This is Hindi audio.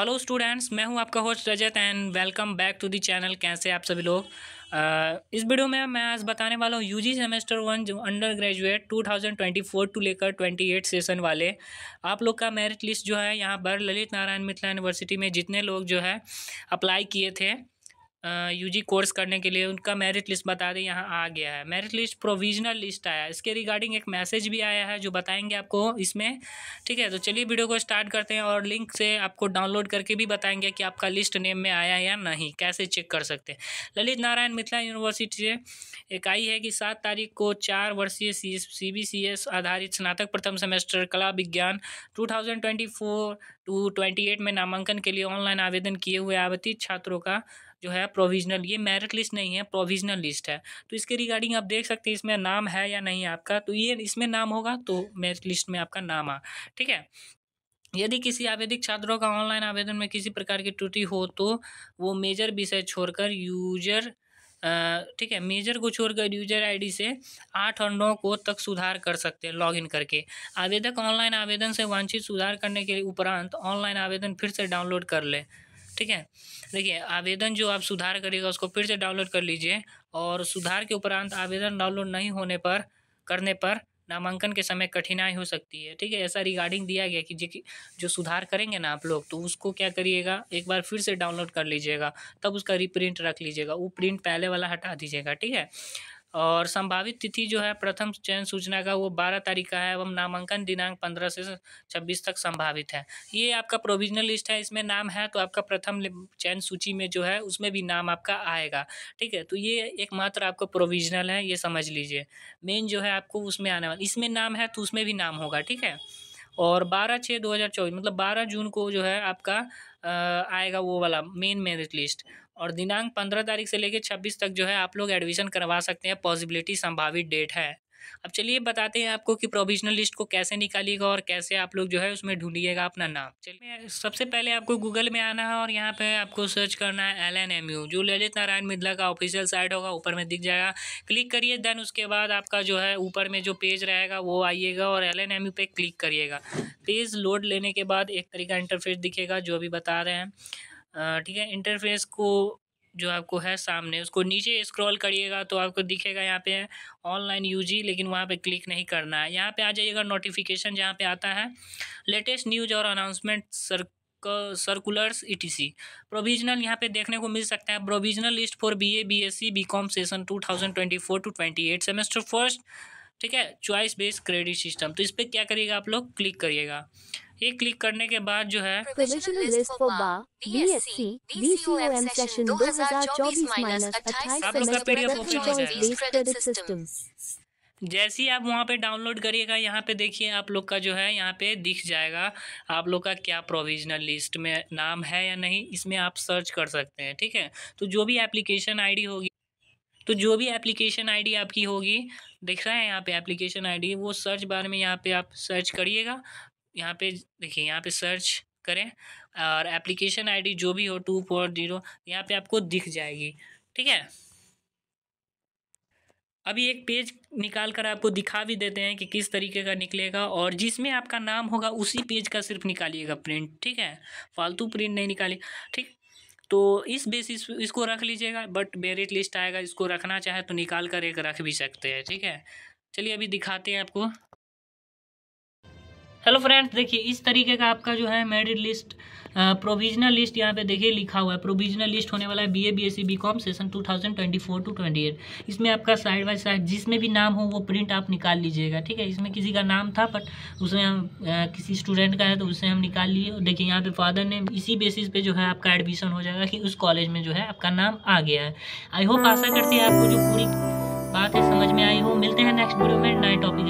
हेलो स्टूडेंट्स मैं हूं आपका host Rajat and welcome back to the channel कैसे आप सभी लोग uh, इस वीडियो में मैं आज बताने वाला हूं यूजी सेमेस्टर वन जो undergraduate two thousand twenty four to लेकर ट्वेंटी एट सेशन वाले आप लोग का मेरिट लिस्ट जो है यहां पर ललित नारायण मिथिला यूनिवर्सिटी में जितने लोग जो है अप्लाई किए थे यूजी कोर्स करने के लिए उनका मेरिट लिस्ट बता दें यहाँ आ गया है मेरिट लिस्ट प्रोविजनल लिस्ट आया इसके रिगार्डिंग एक मैसेज भी आया है जो बताएंगे आपको इसमें ठीक है तो चलिए वीडियो को स्टार्ट करते हैं और लिंक से आपको डाउनलोड करके भी बताएंगे कि आपका लिस्ट नेम में आया या नहीं कैसे चेक कर सकते हैं ललित नारायण मिथिला यूनिवर्सिटी से एक आई है कि सात तारीख को चार वर्षीय सी बी सी एस आधारित स्नातक प्रथम सेमेस्टर कला विज्ञान two thousand twenty four to twenty eight में नामांकन के लिए ऑनलाइन आवेदन किए हुए आवती छात्रों का जो है प्रोविजनल ये मेरिट लिस्ट नहीं है प्रोविजनल लिस्ट है तो इसके रिगार्डिंग आप देख सकते हैं इसमें नाम है या नहीं आपका तो ये इसमें नाम होगा तो मेरिट लिस्ट में आपका नाम आ ठीक है यदि किसी आवेदिक छात्रों का ऑनलाइन आवेदन में किसी प्रकार की त्रुटि हो तो वो मेजर विषय छोड़कर यूजर ठीक है मेजर को छोड़कर यूजर आईडी से आठ और नौ को तक सुधार कर सकते हैं लॉगिन करके आवेदक ऑनलाइन आवेदन से वांछित सुधार करने के उपरांत ऑनलाइन आवेदन फिर से डाउनलोड कर ले ठीक है देखिए आवेदन जो आप सुधार करिएगा उसको फिर से डाउनलोड कर लीजिए और सुधार के उपरांत आवेदन डाउनलोड नहीं होने पर करने पर नामांकन के समय कठिनाई हो सकती है ठीक है ऐसा रिगार्डिंग दिया गया कि जो सुधार करेंगे ना आप लोग तो उसको क्या करिएगा एक बार फिर से डाउनलोड कर लीजिएगा तब उसका रिप्रिंट रख लीजिएगा वो प्रिंट पहले वाला हटा दीजिएगा ठीक है और संभावित तिथि जो है प्रथम चयन सूचना का वो बारह तारीख का है एवं नामांकन दिनांक पंद्रह से छब्बीस तक संभावित है ये आपका प्रोविजनल लिस्ट है इसमें नाम है तो आपका प्रथम चयन सूची में जो है उसमें भी नाम आपका आएगा ठीक है तो ये एकमात्र आपको प्रोविजनल है ये समझ लीजिए मेन जो है आपको उसमें आने वाला इसमें नाम है तो उसमें भी नाम होगा ठीक है और बारह छः दो हज़ार चौबीस मतलब बारह जून को जो है आपका आएगा वो वाला मेन मेरिट लिस्ट और दिनांक पंद्रह तारीख से लेकर छब्बीस तक जो है आप लोग एडमिशन करवा सकते हैं पॉसिबिलिटी संभावित डेट है अब चलिए बताते हैं आपको कि प्रोविजनल लिस्ट को कैसे निकालिएगा और कैसे आप लोग जो है उसमें ढूंढिएगा अपना नाम चलिए सबसे पहले आपको गूगल में आना है और यहाँ पे आपको सर्च करना है एल एन एम यू जो ललित नारायण मिथिला का ऑफिशियल साइट होगा ऊपर में दिख जाएगा क्लिक करिए देन उसके बाद आपका जो है ऊपर में जो पेज रहेगा वो आइएगा और L N M U click करिएगा पेज लोड लेने के बाद एक तरीका इंटरफेस दिखेगा जो अभी बता रहे हैं ठीक है इंटरफेस को जो आपको है सामने उसको नीचे स्क्रॉल करिएगा तो आपको दिखेगा यहाँ पे ऑनलाइन यूजी लेकिन वहाँ पे क्लिक नहीं करना है यहाँ पे आ जाइएगा नोटिफिकेशन जहाँ पे आता है लेटेस्ट न्यूज और announcement sir circulars ETC provisional यहाँ पे देखने को मिल सकता है provisional list for BA BSc B session 2024 to eight semester first ठीक है चॉइस बेस्ड क्रेडिट सिस्टम तो इस पर क्या करिएगा आप लोग क्लिक करिएगा ये क्लिक करने के बाद जो है आप जैसे ही आप वहाँ पे डाउनलोड करिएगा यहाँ पे देखिए आप लोग का जो है यहाँ पे दिख जाएगा आप लोग का क्या प्रोविजनल लिस्ट में नाम है या नहीं इसमें आप सर्च कर सकते हैं ठीक है तो जो भी एप्लीकेशन आईडी होगी तो जो भी एप्लीकेशन आईडी आपकी होगी देख रहे हैं यहाँ पे एप्लीकेशन आईडी वो सर्च बार में यहाँ पे आप सर्च करिएगा यहाँ पे देखिए यहाँ पे सर्च करें और एप्लीकेशन आईडी जो भी हो टू फोर जीरो यहाँ पे आपको दिख जाएगी ठीक है अभी एक पेज निकाल कर आपको दिखा भी देते हैं कि किस तरीके का निकलेगा और जिसमें आपका नाम होगा उसी पेज का सिर्फ निकालिएगा प्रिंट ठीक है फालतू प्रिंट नहीं निकालिए ठीक तो इस बेसिस इसको रख लीजिएगा बट मेरिट लिस्ट आएगा इसको रखना चाहे तो निकाल कर एक रख भी सकते हैं ठीक है चलिए अभी दिखाते हैं आपको हेलो फ्रेंड्स देखिए इस तरीके का आपका जो है मेरिट लिस्ट प्रोविजनल लिस्ट यहाँ पे देखिए लिखा हुआ है प्रोविजनल लिस्ट होने वाला है BA BSc BCom session 2024 to 28 इसमें आपका साइड बाय साइड जिसमें भी नाम हो वो प्रिंट आप निकाल लीजिएगा ठीक है इसमें किसी का नाम था बट उसमें हम आ, किसी स्टूडेंट का है तो उसे हम निकाल लिए देखिए यहाँ पे फादर ने इसी बेसिस पे जो है आपका एडमिशन हो जाएगा कि उस कॉलेज में जो है आपका नाम आ गया है आई होप आशा करते हैं आपको जो पूरी बात है समझ में आई हो मिलते हैं नेक्स्ट वीडियो में नए टॉपिक